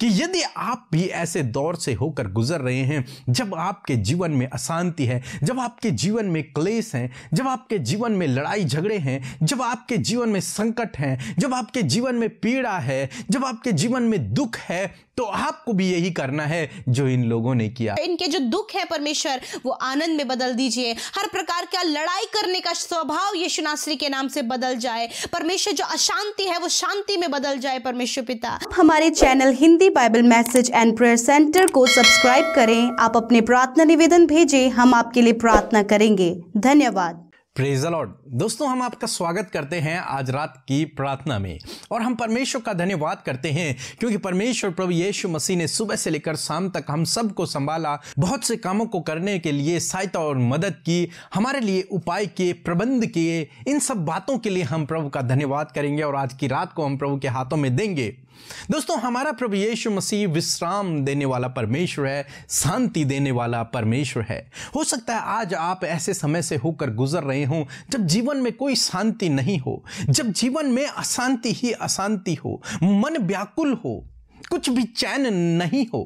कि यदि आप भी ऐसे दौर से होकर गुजर रहे हैं जब आपके जीवन में अशांति है जब आपके जीवन में क्लेश हैं जब आपके जीवन में लड़ाई झगड़े हैं जब आपके जीवन में संकट हैं जब आपके जीवन में पीड़ा है जब आपके जीवन में दुख है तो आपको भी यही करना है जो इन लोगों ने किया इनके जो दुख है परमेश्वर वो आनंद में बदल दीजिए हर प्रकार का लड़ाई करने का स्वभाव यीशु नासरी के नाम से बदल जाए परमेश्वर जो अशांति है वो शांति में बदल जाए परमेश्वर पिता हमारे channel Hindi Bible message and prayer centre को सब्सक्राइब करें आप अपने प्रार्थना निवेदन भेजें हम आपके लिए प्रार्थना करेंगे धन्यवाद प्रेज लॉर्ड दोस्तों हम आपका स्वागत करते हैं आज रात की प्रार्थना में और हम परमेश्वर का धन्यवाद करते हैं क्योंकि परमेश्वर प्रभु यीशु मसीह ने सुबह से लेकर शाम तक हम सबको संभाला बहुत से कामों को करने के लिए सहायता और मदद की हमारे लिए उपाय किए प्रबंध किए इन सब बातों के लिए हम प्रभु का धन्यवाद करेंगे और आज की रात को हम प्रभु के हाथों में देंगे दोस्तों हमारा प्रभु यीशु मसीह विश्राम देने वाला परमेश्वर है शांति देने वाला परमेश्वर है हो सकता है आज आप ऐसे समय से होकर गुजर रहे हों जब जीवन में कोई शांति नहीं हो जब जीवन में अशांति ही अशांति हो मन व्याकुल हो कुछ भी चैन नहीं हो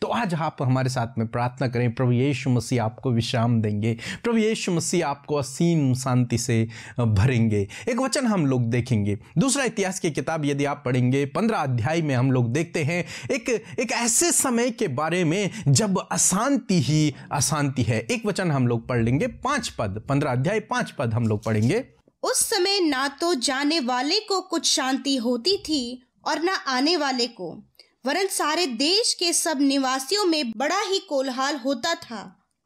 तो आज आप हमारे साथ में प्रार्थना करें प्रभु यीशु मसीह आपको विश्राम देंगे प्रभु यीशु मसीह आपको असीम शांति से भरेंगे एक वचन हम लोग देखेंगे दूसरा इतिहास की किताब यदि आप पढ़ेंगे पंद्रह अध्याय में हम लोग देखते हैं एक एक ऐसे समय के बारे में जब अशांति ही अशांति है एक वचन हम लोग पढ़ लेंगे पांच पद पंद्रह अध्याय पांच पद हम लोग पढ़ेंगे उस समय ना तो जाने वाले को कुछ शांति होती थी और ना आने वाले को वरन सारे देश के सब निवासियों में बड़ा ही कोलहाल होता था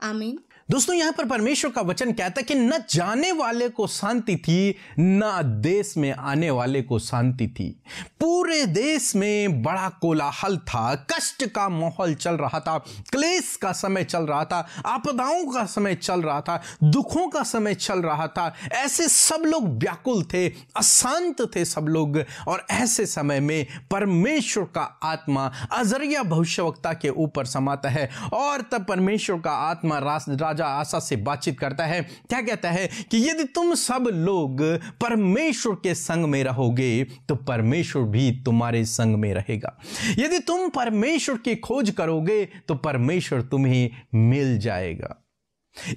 आमीन दोस्तों यहां पर परमेश्वर का वचन कहता है कि न जाने वाले को शांति थी न देश में आने वाले को शांति थी पूरे देश में बड़ा कोलाहल था कष्ट का माहौल चल रहा था क्लेश का समय चल रहा था आपदाओं का समय चल रहा था दुखों का समय चल रहा था ऐसे सब लोग व्याकुल थे अशांत थे सब लोग और ऐसे समय में परमेश्वर का आत्मा अजरिया भविष्यवक्ता के ऊपर समाता है और तब परमेश्वर का आत्मा राजा राजा आशा से बातचीत करता है क्या कहता है कि यदि तुम सब लोग परमेश्वर के संग में रहोगे तो परमेश्वर भी तुम्हारे संग में रहेगा यदि तुम परमेश्वर की खोज करोगे तो परमेश्वर तुम्हें मिल जाएगा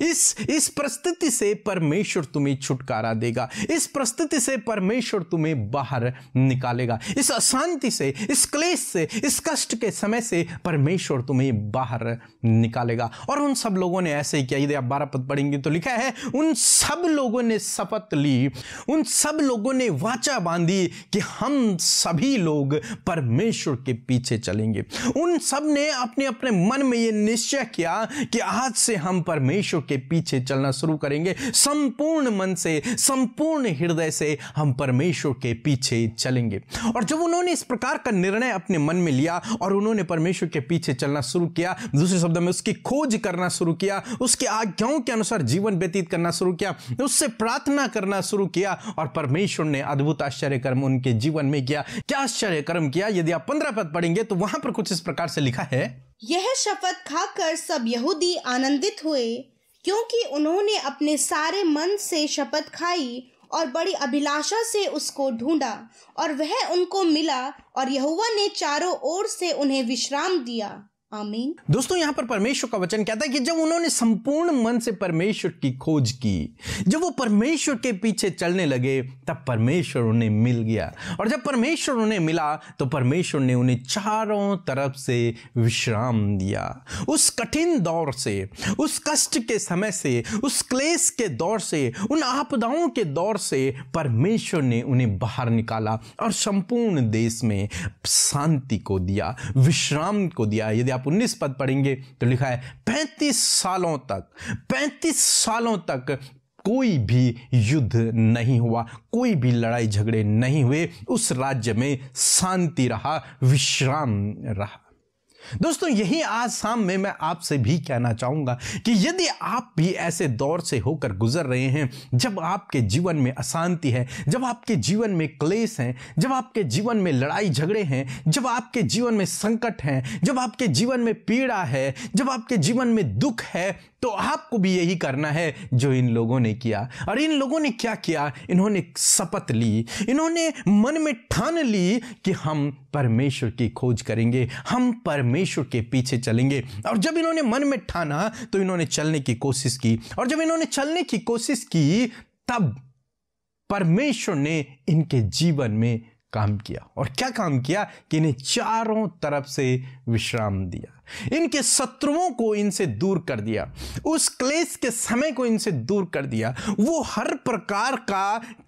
इस इस परिस्थिति से परमेश्वर तुम्हें छुटकारा देगा इस परिस्थिति से परमेश्वर तुम्हें बाहर निकालेगा इस अशांति से इस क्लेश से इस कष्ट के समय से परमेश्वर तुम्हें बाहर निकालेगा और उन सब लोगों ने ऐसे ही किया यदि आप बारह पद पढ़ेंगे तो लिखा है उन सब लोगों ने शपथ ली उन सब लोगों ने वाचा बांधी कि हम सभी लोग परमेश्वर के पीछे चलेंगे उन सब ने अपने अपने मन में यह निश्चय किया कि आज से हम परमेश्वर परमेश्वर के पीछे चलना शुरू करेंगे संपूर्ण मन से संपूर्ण हृदय से हम परमेश्वर के पीछे चलेंगे और जब उन्होंने इस प्रकार का निर्णय अपने मन में लिया और उन्होंने परमेश्वर के पीछे चलना शुरू किया दूसरे शब्द में उसकी खोज करना शुरू किया उसके आज्ञाओं के अनुसार जीवन व्यतीत करना शुरू किया उससे प्रार्थना करना शुरू किया और परमेश्वर ने अद्भुत आश्चर्य कर्म उनके जीवन में किया क्या आश्चर्य कर्म किया यदि आप पंद्रह पद पढ़ेंगे तो वहां पर कुछ इस प्रकार से लिखा है यह शपथ खाकर सब यहूदी आनंदित हुए क्योंकि उन्होंने अपने सारे मन से शपथ खाई और बड़ी अभिलाषा से उसको ढूंढा और वह उनको मिला और यहुआ ने चारों ओर से उन्हें विश्राम दिया आमीन दोस्तों यहाँ पर परमेश्वर का वचन कहता है कि जब उन्होंने संपूर्ण मन से परमेश्वर की खोज की जब वो परमेश्वर के पीछे चलने लगे तब परमेश्वर उन्हें मिल गया और जब परमेश्वर उन्हें मिला तो परमेश्वर ने उन्हें चारों तरफ से विश्राम दिया उस कठिन दौर से उस कष्ट के समय से उस क्लेश के दौर से उन आपदाओं के दौर से परमेश्वर ने उन्हें बाहर निकाला और संपूर्ण देश में शांति को दिया विश्राम को दिया यदि आप 19 पद पढ़ेंगे तो लिखा है पैंतीस सालों तक पैंतीस सालों तक कोई भी युद्ध नहीं हुआ कोई भी लड़ाई झगड़े नहीं हुए उस राज्य में शांति रहा विश्राम रहा दोस्तों यही आज शाम में मैं आपसे भी कहना चाहूंगा कि यदि आप भी ऐसे दौर से होकर गुजर रहे हैं जब आपके जीवन में अशांति है जब आपके जीवन में क्लेश हैं जब आपके जीवन में लड़ाई झगड़े हैं जब आपके जीवन में संकट हैं जब आपके जीवन में पीड़ा है जब आपके जीवन में दुख है तो आपको भी यही करना है जो इन लोगों ने किया और इन लोगों ने क्या किया इन्होंने शपथ ली इन्होंने मन में ठान ली कि हम परमेश्वर की खोज करेंगे हम परमेश्वर के पीछे चलेंगे और जब इन्होंने मन में ठाना तो इन्होंने चलने की कोशिश की और जब इन्होंने चलने की कोशिश की तब परमेश्वर ने इनके जीवन में काम किया और क्या काम किया कि इन्हें चारों तरफ से विश्राम दिया इनके शत्रुओं को इनसे दूर कर दिया उस क्लेश के समय को इनसे दूर कर दिया वो हर प्रकार का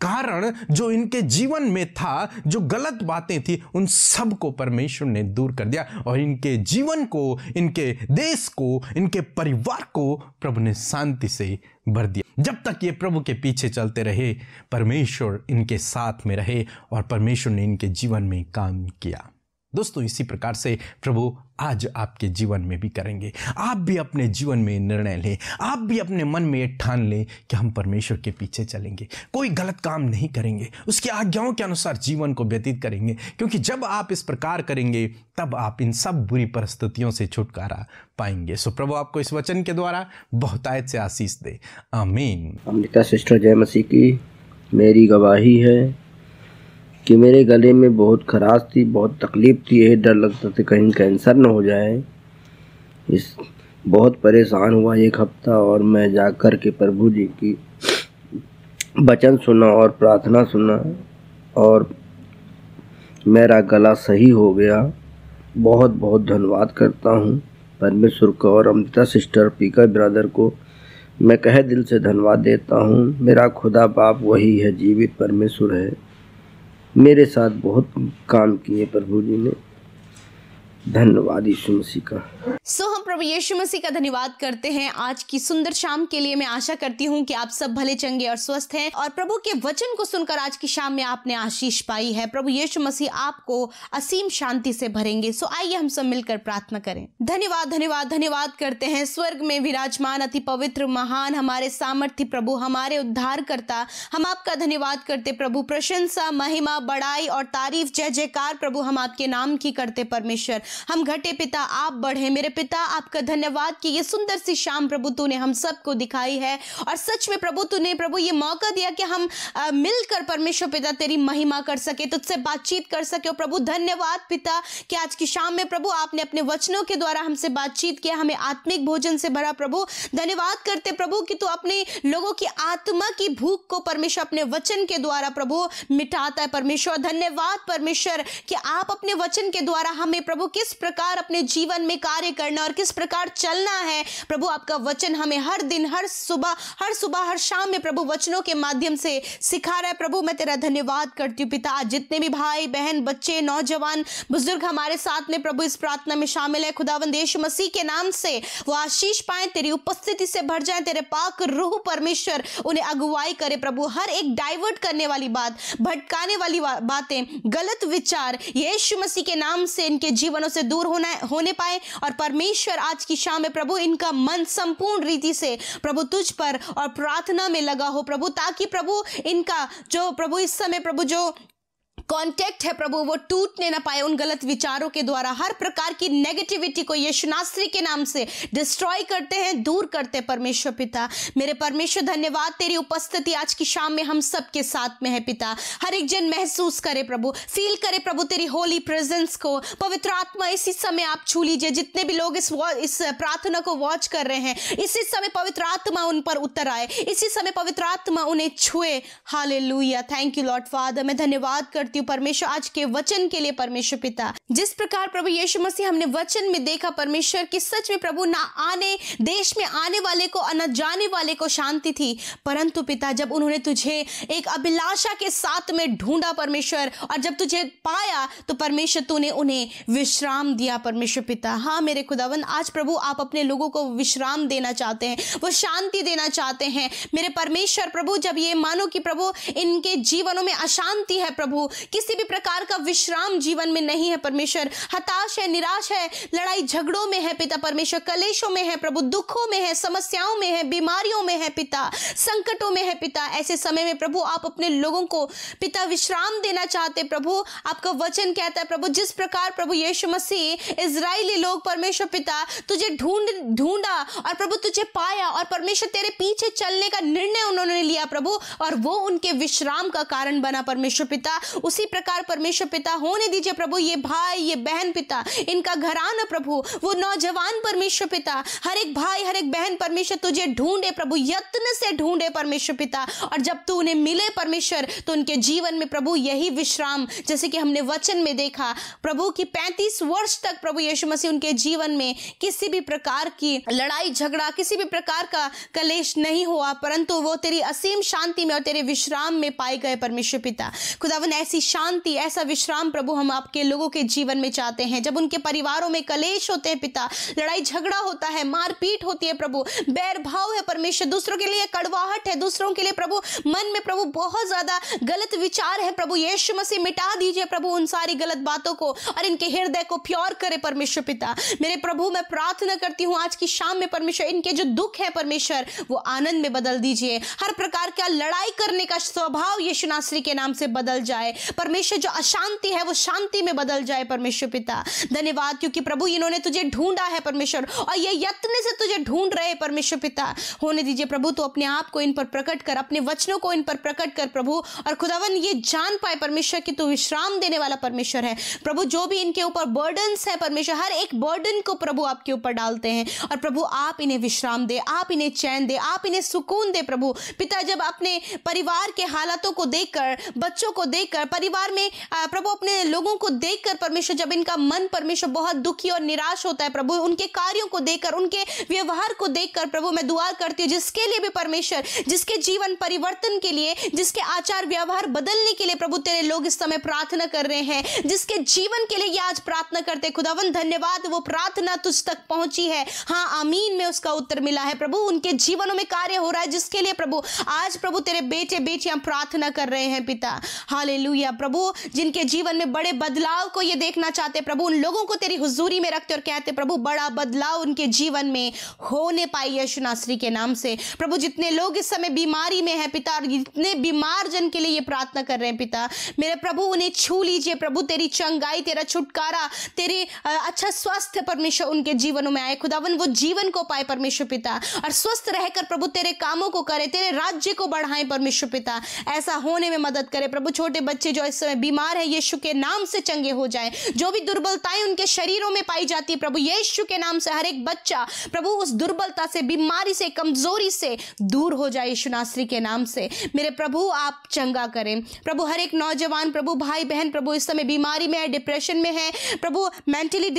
कारण जो इनके जीवन में था जो गलत बातें थी उन सब को परमेश्वर ने दूर कर दिया और इनके जीवन को इनके देश को इनके परिवार को प्रभु ने शांति से भर दिया जब तक ये प्रभु के पीछे चलते रहे परमेश्वर इनके साथ में रहे और परमेश्वर ने इनके जीवन में काम किया दोस्तों इसी प्रकार से प्रभु आज आपके जीवन में भी करेंगे आप भी अपने जीवन में निर्णय लें आप भी अपने मन में ठान लें कि हम परमेश्वर के पीछे चलेंगे कोई गलत काम नहीं करेंगे उसकी आज्ञाओं के अनुसार जीवन को व्यतीत करेंगे क्योंकि जब आप इस प्रकार करेंगे तब आप इन सब बुरी परिस्थितियों से छुटकारा पाएंगे सो प्रभु आपको इस वचन के द्वारा बहुतायत से आशीष दे आमीन अमृता सिस्टर जय मसीह की मेरी गवाही है कि मेरे गले में बहुत खराश थी बहुत तकलीफ़ थी यही डर लगता था कहीं कैंसर ना हो जाए इस बहुत परेशान हुआ एक हफ्ता और मैं जा कर के प्रभु जी की वचन सुना और प्रार्थना सुना और मेरा गला सही हो गया बहुत बहुत धन्यवाद करता हूँ परमेश्वर को और अमृता सिस्टर पीकर ब्रदर को मैं कह दिल से धन्यवाद देता हूँ मेरा खुदा बाप वही है जीवित परमेश्वर है मेरे साथ बहुत काम किए प्रभु जी ने धन्यवाद यीशु मसीह का सो so, हम प्रभु यीशु मसीह का धन्यवाद करते हैं आज की सुंदर शाम के लिए मैं आशा करती हूँ कि आप सब भले चंगे और स्वस्थ हैं और प्रभु के वचन को सुनकर आज की शाम में आपने आशीष पाई है प्रभु यीशु मसीह आपको असीम शांति से भरेंगे सो आइए हम सब मिलकर प्रार्थना करें धन्यवाद धन्यवाद धन्यवाद करते हैं स्वर्ग में विराजमान अति पवित्र महान हमारे सामर्थ्य प्रभु हमारे उद्धार करता हम आपका धन्यवाद करते प्रभु प्रशंसा महिमा बड़ाई और तारीफ जय जयकार प्रभु हम आपके नाम की करते परमेश्वर हम घटे पिता आप बढ़े मेरे पिता आपका धन्यवाद कि ये सुंदर सी शाम प्रभु तूने हम सबको दिखाई है और सच में प्रभु तूने प्रभु ये मौका दिया कि हम आ, मिलकर परमेश्वर पिता तेरी महिमा कर सके तुझसे बातचीत कर सके और प्रभु धन्यवाद पिता कि आज की शाम में प्रभु आपने अपने वचनों के द्वारा हमसे बातचीत किया हमें आत्मिक भोजन से भरा प्रभु धन्यवाद करते प्रभु कि तू अपने लोगों की आत्मा की भूख को परमेश्वर अपने वचन के द्वारा प्रभु मिटाता है परमेश्वर धन्यवाद परमेश्वर कि आप अपने वचन के द्वारा हमें प्रभु किस प्रकार अपने जीवन में कार्य कार्य करना और किस प्रकार चलना है प्रभु आपका वचन हमें हर दिन हर सुबह हर सुबह हर शाम में प्रभु वचनों के माध्यम से सिखा रहा है प्रभु मैं तेरा धन्यवाद करती हूँ पिता जितने भी भाई बहन बच्चे नौजवान बुजुर्ग हमारे साथ में प्रभु इस प्रार्थना में शामिल है खुदावन देश मसीह के नाम से वो आशीष पाए तेरी उपस्थिति से भर जाए तेरे पाक रूह परमेश्वर उन्हें अगुवाई करे प्रभु हर एक डाइवर्ट करने वाली बात भटकाने वाली बातें गलत विचार यीशु मसीह के नाम से इनके जीवनों से दूर होना होने पाए और और परमेश्वर आज की शाम में प्रभु इनका मन संपूर्ण रीति से प्रभु तुझ पर और प्रार्थना में लगा हो प्रभु ताकि प्रभु इनका जो प्रभु इस समय प्रभु जो कांटेक्ट है प्रभु वो टूटने ना पाए उन गलत विचारों के द्वारा हर प्रकार की नेगेटिविटी को यीशु नासरी के नाम से डिस्ट्रॉय करते हैं दूर करते हैं परमेश्वर पिता मेरे परमेश्वर धन्यवाद तेरी उपस्थिति आज की शाम में हम सबके साथ में है पिता हर एक जन महसूस करे प्रभु फील करे प्रभु तेरी होली प्रेजेंस को पवित्र आत्मा इसी समय आप छू लीजिए जितने भी लोग इस इस प्रार्थना को वॉच कर रहे हैं इसी समय पवित्र आत्मा उन पर उतर आए इसी समय पवित्र आत्मा उन्हें छुए हाल थैंक यू लॉर्ड फादर मैं धन्यवाद करती करती हूँ परमेश्वर आज के वचन के लिए परमेश्वर पिता जिस प्रकार प्रभु यीशु मसीह हमने वचन में देखा परमेश्वर की सच में प्रभु ना आने देश में आने वाले को न जाने वाले को शांति थी परंतु पिता जब उन्होंने तुझे एक अभिलाषा के साथ में ढूंढा परमेश्वर और जब तुझे पाया तो परमेश्वर तूने उन्हें विश्राम दिया परमेश्वर पिता हाँ मेरे खुदावन आज प्रभु आप अपने लोगों को विश्राम देना चाहते हैं वो शांति देना चाहते हैं मेरे परमेश्वर प्रभु जब ये मानो कि प्रभु इनके जीवनों में अशांति है प्रभु किसी भी प्रकार का विश्राम जीवन में नहीं है परमेश्वर हताश है निराश है लड़ाई झगड़ों में है पिता परमेश्वर कलेशों में है प्रभु दुखों में है समस्याओं में है बीमारियों में है पिता संकटों में है पिता ऐसे समय में प्रभु आप अपने लोगों को पिता विश्राम देना चाहते प्रभु आपका वचन कहता है प्रभु जिस प्रकार प्रभु यीशु मसीह इसराइली लोग परमेश्वर पिता तुझे ढूंढ ढूंढा और प्रभु तुझे पाया और परमेश्वर तेरे पीछे चलने का निर्णय उन्होंने लिया प्रभु और वो उनके विश्राम का कारण बना परमेश्वर पिता उस उसी प्रकार परमेश्वर पिता होने दीजिए प्रभु ये भाई ये बहन पिता इनका घराना प्रभु वो नौजवान परमेश्वर पिता हर एक भाई हर एक बहन परमेश्वर तुझे ढूंढे प्रभु यत्न से ढूंढे परमेश्वर पिता और जब तू उन्हें मिले परमेश्वर तो उनके जीवन में प्रभु यही विश्राम जैसे कि हमने वचन में देखा प्रभु की पैंतीस वर्ष तक प्रभु यीशु मसीह उनके जीवन में किसी भी प्रकार की लड़ाई झगड़ा किसी भी प्रकार का कलेश नहीं हुआ परंतु वो तेरी असीम शांति में और तेरे विश्राम में पाए गए परमेश्वर पिता खुदावन ऐसी शांति ऐसा विश्राम प्रभु हम आपके लोगों के जीवन में चाहते हैं जब उनके परिवारों में कलेश होते हैं पिता लड़ाई झगड़ा होता है मारपीट होती है प्रभु बैर भाव है परमेश्वर दूसरों के लिए कड़वाहट है दूसरों के लिए प्रभु मन में प्रभु बहुत ज्यादा गलत विचार है प्रभु यीशु मसीह मिटा दीजिए प्रभु उन सारी गलत बातों को और इनके हृदय को प्योर करे परमेश्वर पिता मेरे प्रभु मैं प्रार्थना करती हूँ आज की शाम में परमेश्वर इनके जो दुख है परमेश्वर वो आनंद में बदल दीजिए हर प्रकार का लड़ाई करने का स्वभाव यीशु नासरी के नाम से बदल जाए परमेश्वर जो अशांति है वो शांति में बदल जाए परमेश्वर पिता धन्यवाद क्योंकि प्रभु इन्होंने तुझे ढूंढा है परमेश्वर और ये यत्न से तुझे ढूंढ रहे परमेश्वर पिता होने दीजिए प्रभु तो अपने आप को इन पर प्रकट कर अपने वचनों को इन पर प्रकट कर प्रभु और खुदावन ये जान पाए परमेश्वर कि तू विश्राम देने वाला परमेश्वर है प्रभु जो भी इनके ऊपर बर्डन है परमेश्वर हर एक बर्डन को प्रभु आपके ऊपर डालते हैं और प्रभु आप इन्हें विश्राम दे आप इन्हें चैन दे आप इन्हें सुकून दे प्रभु पिता जब अपने परिवार के हालातों को देखकर बच्चों को देखकर परिवार में प्रभु अपने लोगों को देखकर परमेश्वर जब इनका मन परमेश्वर बहुत दुखी और निराश होता है प्रभु उनके कार्यों को देखकर उनके व्यवहार को देखकर प्रभु मैं दुआ करती हूँ जिसके लिए भी परमेश्वर जिसके जीवन परिवर्तन के लिए जिसके आचार व्यवहार बदलने के लिए प्रभु तेरे लोग इस समय प्रार्थना कर रहे हैं जिसके जीवन के लिए ये आज प्रार्थना करते खुदावन धन्यवाद वो प्रार्थना तुझ तक पहुंची है हाँ आमीन में उसका उत्तर मिला है प्रभु उनके जीवनों में कार्य हो रहा है जिसके लिए प्रभु आज प्रभु तेरे बेटे बेटियां प्रार्थना कर रहे हैं पिता हाल दिया प्रभु जिनके जीवन में बड़े बदलाव को ये देखना चाहते प्रभु उन लोगों को तेरी हुजूरी में रखते और कहते प्रभु बड़ा बदलाव उनके जीवन में होने पाए यशु नासरी के नाम से प्रभु जितने लोग इस समय बीमारी में है पिता और जितने बीमार जन के लिए ये प्रार्थना कर रहे हैं पिता मेरे प्रभु उन्हें छू लीजिए प्रभु तेरी चंगाई तेरा छुटकारा तेरे अच्छा स्वास्थ्य परमेश्वर उनके जीवनों में आए खुदावन वो जीवन को पाए परमेश्वर पिता और स्वस्थ रहकर प्रभु तेरे कामों को करे तेरे राज्य को बढ़ाए परमेश्वर पिता ऐसा होने में मदद करे प्रभु छोटे बच्चे जो इस समय बीमार है यीशु के नाम से चंगे हो जाएं जो भी दुर्बलताएं उनके शरीरों में पाई जाती है प्रभु यीशु के नाम से हर एक बच्चा प्रभु उस दुर्बलता से बीमारी से कमजोरी से दूर हो जाए यीशु नासरी के नाम से मेरे प्रभु आप चंगा करें प्रभु हर एक नौजवान प्रभु भाई बहन प्रभु इस समय बीमारी में है डिप्रेशन में है प्रभु मेंटली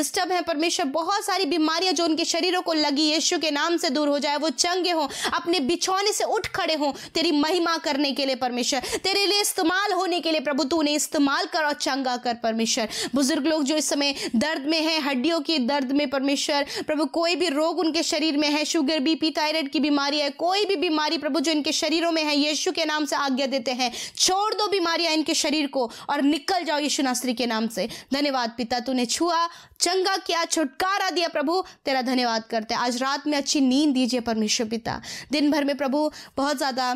डिस्टर्ब है परमेश्वर बहुत सारी बीमारियां जो उनके शरीरों को लगी यीशु के नाम से दूर हो जाए वो चंगे हों अपने बिछौने से उठ खड़े हों तेरी महिमा करने के लिए परमेश्वर तेरे लिए इस्तेमाल हो होने के लिए प्रभु तू उन्हें इस्तेमाल कर और चंगा कर परमेश्वर बुजुर्ग लोग जो इस समय दर्द में है हड्डियों के दर्द में परमेश्वर प्रभु कोई भी रोग उनके शरीर में है शुगर बीपी थायराइड की बीमारी है कोई भी बीमारी प्रभु जो इनके शरीरों में है यीशु के नाम से आज्ञा देते हैं छोड़ दो बीमारियां इनके शरीर को और निकल जाओ यीशु नासरी के नाम से धन्यवाद पिता तूने छुआ चंगा किया छुटकारा दिया प्रभु तेरा धन्यवाद करते हैं आज रात में अच्छी नींद दीजिए परमेश्वर पिता दिन भर में प्रभु बहुत ज़्यादा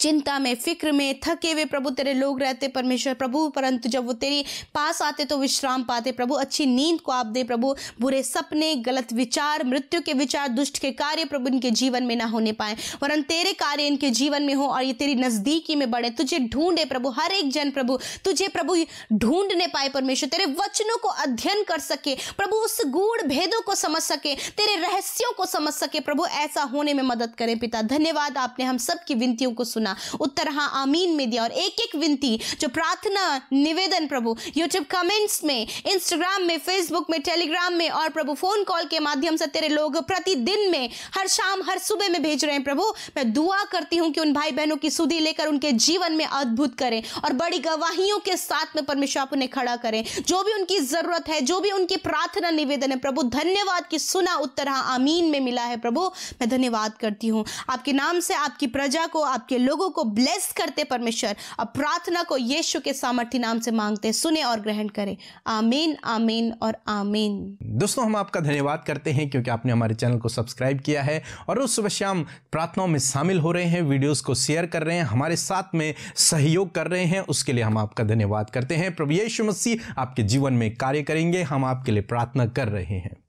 चिंता में फिक्र में थके हुए प्रभु तेरे लोग रहते परमेश्वर प्रभु परंतु जब वो तेरे पास आते तो विश्राम पाते प्रभु अच्छी नींद को आप दे प्रभु बुरे सपने गलत विचार मृत्यु के विचार दुष्ट के कार्य प्रभु इनके जीवन में ना होने पाए वरन तेरे कार्य इनके जीवन में हो और ये तेरी नजदीकी में बढ़े तुझे ढूंढे प्रभु हर एक जन प्रभु तुझे प्रभु ढूंढने पाए परमेश्वर तेरे वचनों को अध्ययन कर सके प्रभु उस गूढ़ भेदों को समझ सके तेरे रहस्यों को समझ सके प्रभु ऐसा होने में मदद करें पिता धन्यवाद आपने हम सबकी विनतियों को सुन सुना उत्तर हाँ आमीन में दिया और एक एक विनती जो प्रार्थना निवेदन प्रभु यूट्यूब कमेंट्स में इंस्टाग्राम में फेसबुक में टेलीग्राम में और प्रभु फोन कॉल के माध्यम से तेरे लोग प्रतिदिन में हर शाम हर सुबह में भेज रहे हैं प्रभु मैं दुआ करती हूँ कि उन भाई बहनों की सुधी लेकर उनके जीवन में अद्भुत करें और बड़ी गवाहियों के साथ में परमेश्वर आप उन्हें खड़ा करें जो भी उनकी जरूरत है जो भी उनकी प्रार्थना निवेदन है प्रभु धन्यवाद की सुना उत्तर हाँ आमीन में मिला है प्रभु मैं धन्यवाद करती हूँ आपके नाम से आपकी प्रजा को आपके लोगों को ब्लेस करते परमेश्वर और प्रार्थना को यीशु के सामर्थ्य नाम से मांगते सुने और ग्रहण करें आमीन आमीन और आमीन दोस्तों हम आपका धन्यवाद करते हैं क्योंकि आपने हमारे चैनल को सब्सक्राइब किया है और उस सुबह शाम प्रार्थनाओं में शामिल हो रहे हैं वीडियोज को शेयर कर रहे हैं हमारे साथ में सहयोग कर रहे हैं उसके लिए हम आपका धन्यवाद करते हैं प्रभु यीशु मसीह आपके जीवन में कार्य करेंगे हम आपके लिए प्रार्थना कर रहे हैं